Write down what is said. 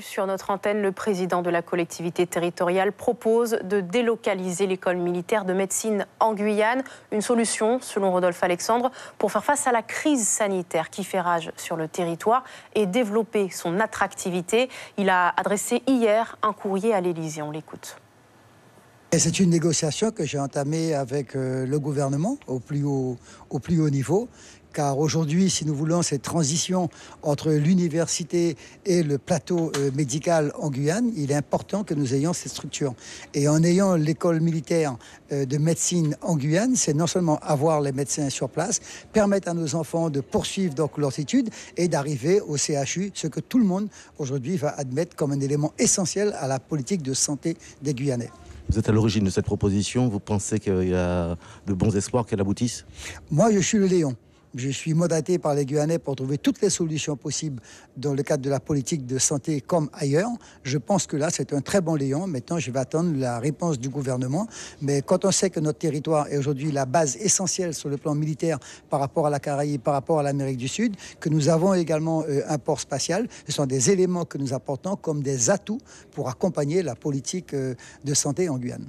Sur notre antenne, le président de la collectivité territoriale propose de délocaliser l'école militaire de médecine en Guyane. Une solution, selon Rodolphe Alexandre, pour faire face à la crise sanitaire qui fait rage sur le territoire et développer son attractivité. Il a adressé hier un courrier à l'Élysée. On l'écoute. Et c'est une négociation que j'ai entamée avec euh, le gouvernement au plus haut, niveau. Car aujourd'hui, si nous voulons cette transition entre l'université et le plateau euh, médical en Guyane, il est important que nous ayons cette structure. Et en ayant l'école militaire euh, de médecine en Guyane, c'est non seulement avoir les médecins sur place, permettre à nos enfants de poursuivre donc leurs études et d'arriver au CHU, ce que tout le monde aujourd'hui va admettre comme un élément essentiel à la politique de santé des Guyanais. Vous êtes à l'origine de cette proposition. Vous pensez qu'il y a de bons espoirs qu'elle aboutisse Moi, je suis le Léon. Je suis mandaté par les Guyanais pour trouver toutes les solutions possibles dans le cadre de la politique de santé comme ailleurs. Je pense que là, c'est un très bon lion. Maintenant, je vais attendre la réponse du gouvernement. Mais quand on sait que notre territoire est aujourd'hui la base essentielle sur le plan militaire par rapport à la Caraïbe, par rapport à l'Amérique du Sud, que nous avons également euh, un port spatial, ce sont des éléments que nous apportons comme des atouts pour accompagner la politique euh, de santé en Guyane.